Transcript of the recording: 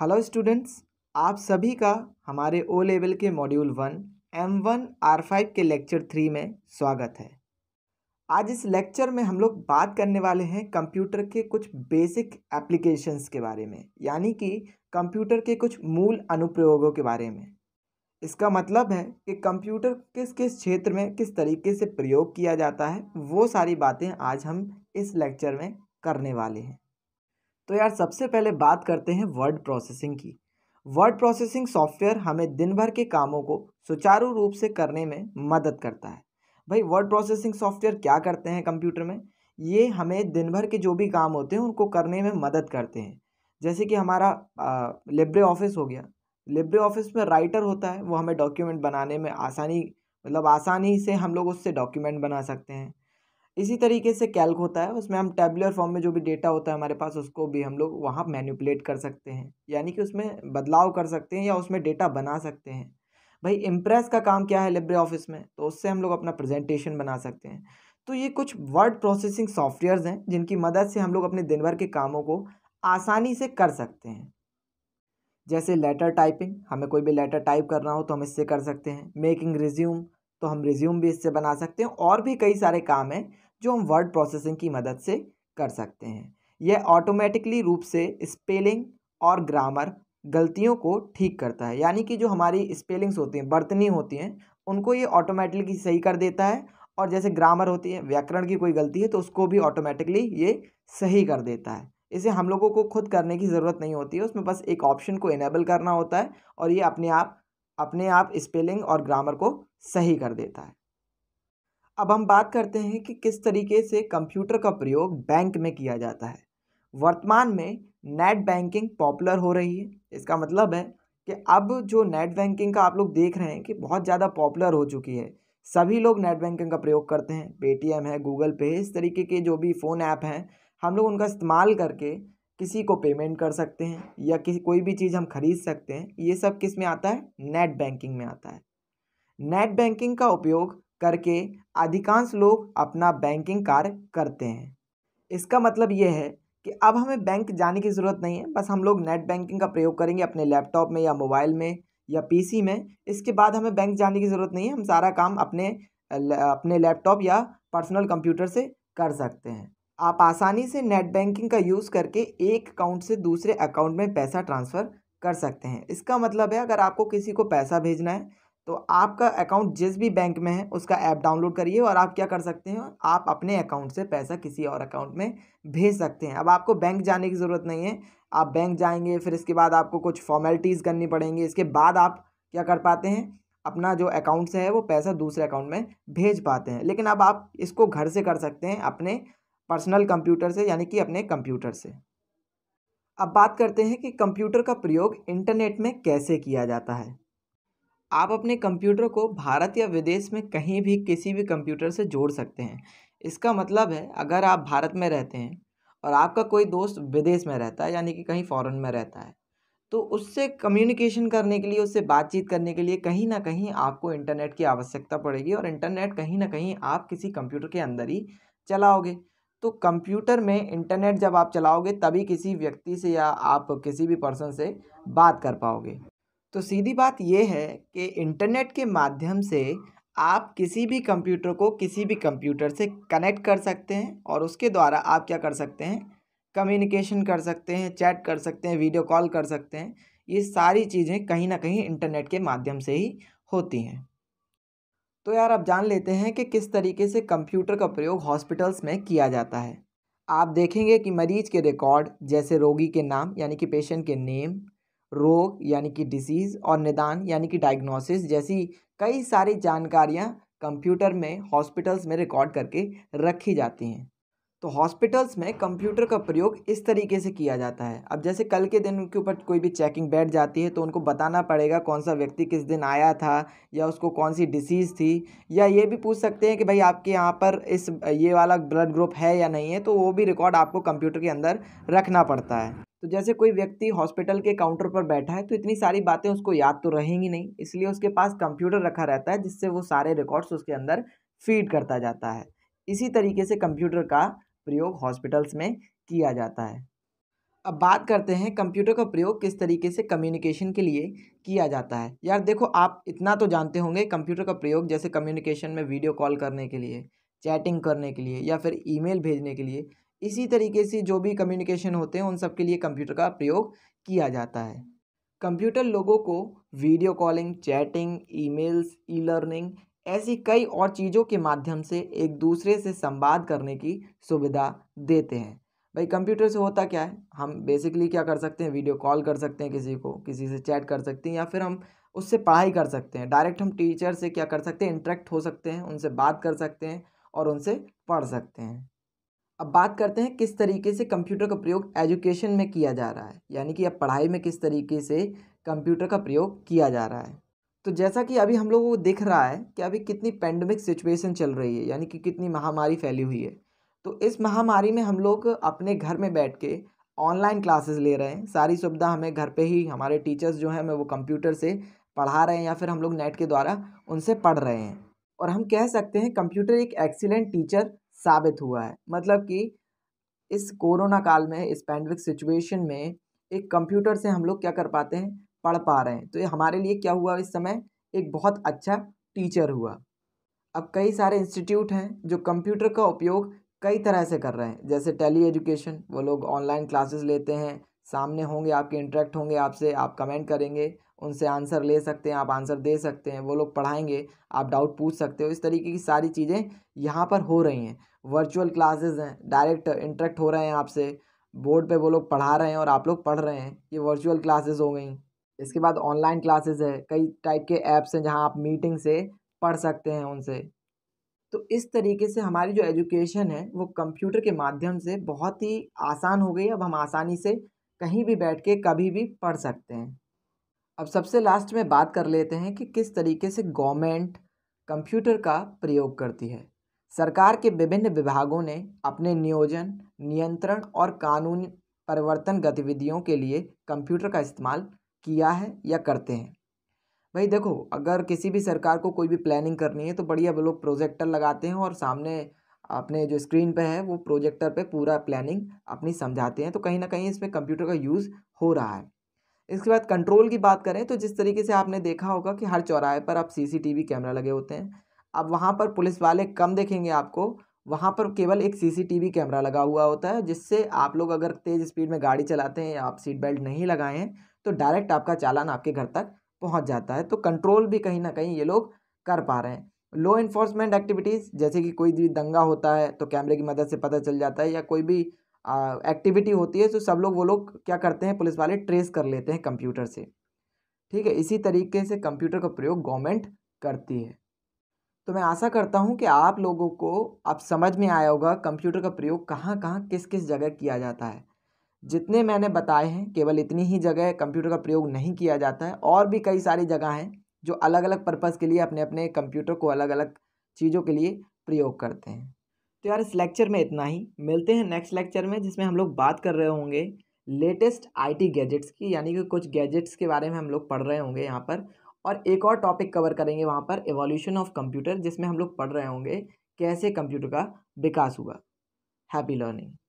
hello students आप सभी का हमारे ओ लेवल के module one M one R five के लेक्चर थ्री में स्वागत है आज इस लेक्चर में हम लोग बात करने वाले हैं कंप्यूटर के कुछ बेसिक एप्लीकेशंस के बारे में यानी कि कंप्यूटर के कुछ मूल अनुप्रयोगों के बारे में इसका मतलब है कि कंप्यूटर किस किस क्षेत्र में किस तरीके से प्रयोग किया जाता है वो सारी बातें आज हम इस लेक्चर में करने वाले हैं तो यार सबसे पहले बात करते हैं वर्ड प्रोसेसिंग की वर्ड प्रोसेसिंग सॉफ्टवेयर हमें दिन भर के कामों को सुचारू रूप से करने में मदद करता है भाई वर्ड प्रोसेसिंग सॉफ्टवेयर क्या करते हैं कंप्यूटर में ये हमें दिन भर के जो भी काम होते हैं उनको करने में मदद करते हैं जैसे कि हमारा लिब्रे ऑफिस हो गया लिब्रे ऑफिस में राइटर होता है वो हमें डॉक्यूमेंट बनाने में आसानी मतलब आसानी से हम लोग उससे डॉक्यूमेंट बना सकते हैं इसी तरीके से कैल्क होता है उसमें हम टेबलर फॉर्म में जो भी डेटा होता है हमारे पास उसको भी हम लोग वहाँ मैनिपुलेट कर सकते हैं यानी कि उसमें बदलाव कर सकते हैं या उसमें डेटा बना सकते हैं भाई इम्प्रेस का काम क्या है लिब्रे ऑफिस में तो उससे हम लोग अपना प्रेजेंटेशन बना सकते हैं तो ये कुछ वर्ड प्रोसेसिंग सॉफ्टवेयर्स हैं जिनकी मदद से हम लोग अपने दिन भर के कामों को आसानी से कर सकते हैं जैसे लेटर टाइपिंग हमें कोई भी लेटर टाइप करना हो तो हम इससे कर सकते हैं मेकिंग रिज्यूम तो हम रिज्यूम भी इससे बना सकते हैं और भी कई सारे काम हैं जो हम वर्ड प्रोसेसिंग की मदद से कर सकते हैं यह ऑटोमेटिकली रूप से स्पेलिंग और ग्रामर गलतियों को ठीक करता है यानी कि जो हमारी स्पेलिंग्स होती हैं बर्तनी होती हैं उनको ये ऑटोमेटिकली सही कर देता है और जैसे ग्रामर होती है व्याकरण की कोई गलती है तो उसको भी ऑटोमेटिकली ये सही कर देता है इसे हम लोगों को खुद करने की ज़रूरत नहीं होती है उसमें बस एक ऑप्शन को इनेबल करना होता है और ये अपने आप अपने आप स्पेलिंग और ग्रामर को सही कर देता है अब हम बात करते हैं कि किस तरीके से कंप्यूटर का प्रयोग बैंक में किया जाता है वर्तमान में नेट बैंकिंग पॉपुलर हो रही है इसका मतलब है कि अब जो नेट बैंकिंग का आप लोग देख रहे हैं कि बहुत ज़्यादा पॉपुलर हो चुकी है सभी लोग नेट बैंकिंग का प्रयोग करते हैं पेटीएम है गूगल पे इस तरीके के जो भी फ़ोन ऐप हैं हम लोग उनका इस्तेमाल करके किसी को पेमेंट कर सकते हैं या किसी कोई भी चीज़ हम खरीद सकते हैं ये सब किस में आता है नेट बैंकिंग में आता है नेट बैंकिंग का उपयोग करके अधिकांश लोग अपना बैंकिंग कार्य करते हैं इसका मतलब ये है कि अब हमें बैंक जाने की ज़रूरत नहीं है बस हम लोग नेट बैंकिंग का प्रयोग करेंगे अपने लैपटॉप में या मोबाइल में या पीसी में इसके बाद हमें बैंक जाने की ज़रूरत नहीं है हम सारा काम अपने अपने लैपटॉप या पर्सनल कंप्यूटर से कर सकते हैं आप आसानी से नेट बैंकिंग का यूज़ करके एक अकाउंट से दूसरे अकाउंट में पैसा ट्रांसफ़र कर सकते हैं इसका मतलब है अगर आपको किसी को पैसा भेजना है तो आपका अकाउंट जिस भी बैंक में है उसका ऐप डाउनलोड करिए और आप क्या कर सकते हैं आप अपने अकाउंट से पैसा किसी और अकाउंट में भेज सकते हैं अब आपको बैंक जाने की ज़रूरत नहीं है आप बैंक जाएंगे फिर इसके बाद आपको कुछ फॉर्मेलिटीज़ करनी पड़ेंगी इसके बाद आप क्या कर पाते हैं अपना जो अकाउंट से है वो पैसा दूसरे अकाउंट में भेज पाते हैं लेकिन अब आप इसको घर से कर सकते हैं अपने पर्सनल कंप्यूटर से यानी कि अपने कंप्यूटर से अब बात करते हैं कि कंप्यूटर का प्रयोग इंटरनेट में कैसे किया जाता है आप अपने कंप्यूटर को भारत या विदेश में कहीं भी किसी भी कंप्यूटर से जोड़ सकते हैं इसका मतलब है अगर आप भारत में रहते हैं और आपका कोई दोस्त विदेश में रहता है यानी कि कहीं फॉरेन में रहता है तो उससे कम्युनिकेशन करने के लिए उससे बातचीत करने के लिए कहीं ना कहीं आपको इंटरनेट की आवश्यकता पड़ेगी और इंटरनेट कहीं ना कहीं आप किसी कंप्यूटर के अंदर ही चलाओगे तो कंप्यूटर में इंटरनेट जब आप चलाओगे तभी किसी व्यक्ति से या आप किसी भी पर्सन से बात कर पाओगे तो सीधी बात यह है कि इंटरनेट के माध्यम से आप किसी भी कंप्यूटर को किसी भी कंप्यूटर से कनेक्ट कर सकते हैं और उसके द्वारा आप क्या कर सकते हैं कम्युनिकेशन कर सकते हैं चैट कर सकते हैं वीडियो कॉल कर सकते हैं ये सारी चीज़ें कहीं ना कहीं इंटरनेट के माध्यम से ही होती हैं तो यार अब जान लेते हैं कि किस तरीके से कंप्यूटर का प्रयोग हॉस्पिटल्स में किया जाता है आप देखेंगे कि मरीज के रिकॉर्ड जैसे रोगी के नाम यानी कि पेशेंट के नेम रोग यानी कि डिसीज़ और निदान यानी कि डायग्नोसिस जैसी कई सारी जानकारियाँ कंप्यूटर में हॉस्पिटल्स में रिकॉर्ड करके रखी जाती हैं तो हॉस्पिटल्स में कंप्यूटर का प्रयोग इस तरीके से किया जाता है अब जैसे कल के दिन उनके ऊपर कोई भी चेकिंग बैठ जाती है तो उनको बताना पड़ेगा कौन सा व्यक्ति किस दिन आया था या उसको कौन सी डिसीज़ थी या ये भी पूछ सकते हैं कि भाई आपके यहाँ पर इस ये वाला ब्लड ग्रुप है या नहीं है तो वो भी रिकॉर्ड आपको कंप्यूटर के अंदर रखना पड़ता है तो जैसे कोई व्यक्ति हॉस्पिटल के काउंटर पर बैठा है तो इतनी सारी बातें उसको याद तो रहेंगी नहीं इसलिए उसके पास कंप्यूटर रखा रहता है जिससे वो सारे रिकॉर्ड्स उसके अंदर फीड करता जाता है इसी तरीके से कंप्यूटर का प्रयोग हॉस्पिटल्स में किया जाता है अब बात करते हैं कंप्यूटर का प्रयोग किस तरीके से कम्युनिकेशन के लिए किया जाता है यार देखो आप इतना तो जानते होंगे कंप्यूटर का प्रयोग जैसे कम्युनिकेशन में वीडियो कॉल करने के लिए चैटिंग करने के लिए या फिर ईमेल भेजने के लिए इसी तरीके से जो भी कम्युनिकेशन होते हैं उन सब के लिए कंप्यूटर का प्रयोग किया जाता है कंप्यूटर लोगों को video calling chatting emails e learning ऐसी कई और चीज़ों के माध्यम से एक दूसरे से संवाद करने की सुविधा देते हैं भाई कंप्यूटर से होता क्या है हम बेसिकली क्या कर सकते हैं वीडियो कॉल कर सकते हैं किसी को किसी से चैट कर सकते हैं या फिर हम उससे पढ़ाई कर सकते हैं डायरेक्ट हम टीचर से क्या कर सकते हैं इंटरेक्ट हो सकते हैं उनसे बात कर सकते हैं और उनसे पढ़ सकते हैं अब बात करते हैं किस तरीके से कंप्यूटर का प्रयोग एजुकेशन में किया जा रहा है यानी कि अब पढ़ाई में किस तरीके से कंप्यूटर का प्रयोग किया जा रहा है तो जैसा कि अभी हम लोगों को दिख रहा है कि अभी कितनी पेंडेमिक सिचुएशन चल रही है यानी कि कितनी महामारी फैली हुई है तो इस महामारी में हम लोग अपने घर में बैठ के ऑनलाइन क्लासेस ले रहे हैं सारी सुविधा हमें घर पे ही हमारे टीचर्स जो हैं हमें वो कंप्यूटर से पढ़ा रहे हैं या फिर हम लोग नेट के द्वारा उनसे पढ़ रहे हैं और हम कह सकते हैं कंप्यूटर एक एक्सीलेंट टीचर साबित हुआ है मतलब कि इस कोरोना काल में इस पैंडमिक सिचुएशन में एक कंप्यूटर से हम लोग क्या कर पाते हैं पढ़ पा रहे हैं तो ये हमारे लिए क्या हुआ इस समय एक बहुत अच्छा टीचर हुआ अब कई सारे इंस्टीट्यूट हैं जो कंप्यूटर का उपयोग कई तरह से कर रहे हैं जैसे टेली एजुकेशन वो लोग ऑनलाइन क्लासेस लेते हैं सामने होंगे आपके इंटरेक्ट होंगे आपसे आप कमेंट करेंगे उनसे आंसर ले सकते हैं आप आंसर दे सकते हैं वो लोग पढ़ाएंगे आप डाउट पूछ सकते हो इस तरीके की सारी चीज़ें यहाँ पर हो रही हैं वर्चुअल क्लासेस हैं डायरेक्ट इंटरेक्ट हो रहे हैं आपसे बोर्ड पे वो लोग पढ़ा रहे हैं और आप लोग पढ़ रहे हैं ये वर्चुअल क्लासेस हो गई इसके बाद ऑनलाइन क्लासेस है कई टाइप के ऐप्स हैं जहाँ आप मीटिंग से पढ़ सकते हैं उनसे तो इस तरीके से हमारी जो एजुकेशन है वो कंप्यूटर के माध्यम से बहुत ही आसान हो गई अब हम आसानी से कहीं भी बैठ के कभी भी पढ़ सकते हैं अब सबसे लास्ट में बात कर लेते हैं कि किस तरीके से गवर्नमेंट कंप्यूटर का प्रयोग करती है सरकार के विभिन्न विभागों ने अपने नियोजन नियंत्रण और कानून परिवर्तन गतिविधियों के लिए कंप्यूटर का इस्तेमाल किया है या करते हैं भाई देखो अगर किसी भी सरकार को कोई भी प्लानिंग करनी है तो बढ़िया लोग प्रोजेक्टर लगाते हैं और सामने अपने जो स्क्रीन पे है वो प्रोजेक्टर पे पूरा प्लानिंग अपनी समझाते हैं तो कहीं ना कहीं इसमें कंप्यूटर का यूज़ हो रहा है इसके बाद कंट्रोल की बात करें तो जिस तरीके से आपने देखा होगा कि हर चौराहे पर अब सीसीटीवी कैमरा लगे होते हैं अब वहाँ पर पुलिस वाले कम देखेंगे आपको वहाँ पर केवल एक सीसीटीवी कैमरा लगा हुआ होता है जिससे आप लोग अगर तेज़ स्पीड में गाड़ी चलाते हैं या आप सीट बेल्ट नहीं लगाए हैं तो डायरेक्ट आपका चालान आपके घर तक पहुँच जाता है तो कंट्रोल भी कहीं ना कहीं ये लोग कर पा रहे हैं लो इन्फोर्समेंट एक्टिविटीज़ जैसे कि कोई भी दंगा होता है तो कैमरे की मदद से पता चल जाता है या कोई भी एक्टिविटी होती है तो सब लोग वो लोग क्या करते हैं पुलिस वाले ट्रेस कर लेते हैं कंप्यूटर से ठीक है इसी तरीके से कंप्यूटर का प्रयोग गवर्नमेंट करती है तो मैं आशा करता हूँ कि आप लोगों को अब समझ में आया होगा कंप्यूटर का प्रयोग कहाँ कहाँ किस किस जगह किया जाता है जितने मैंने बताए हैं केवल इतनी ही जगह कंप्यूटर का प्रयोग नहीं किया जाता है और भी कई सारी जगह हैं जो अलग अलग पर्पज़ के लिए अपने अपने कंप्यूटर को अलग अलग चीज़ों के लिए प्रयोग करते हैं तो यार इस लेक्चर में इतना ही मिलते हैं नेक्स्ट लेक्चर में जिसमें हम लोग बात कर रहे होंगे लेटेस्ट आईटी गैजेट्स की यानी कि कुछ गैजेट्स के बारे में हम लोग पढ़ रहे होंगे यहाँ पर और एक और टॉपिक कवर करेंगे वहाँ पर एवोल्यूशन ऑफ कंप्यूटर जिसमें हम लोग पढ़ रहे होंगे कैसे कंप्यूटर का विकास हुआ हैप्पी लर्निंग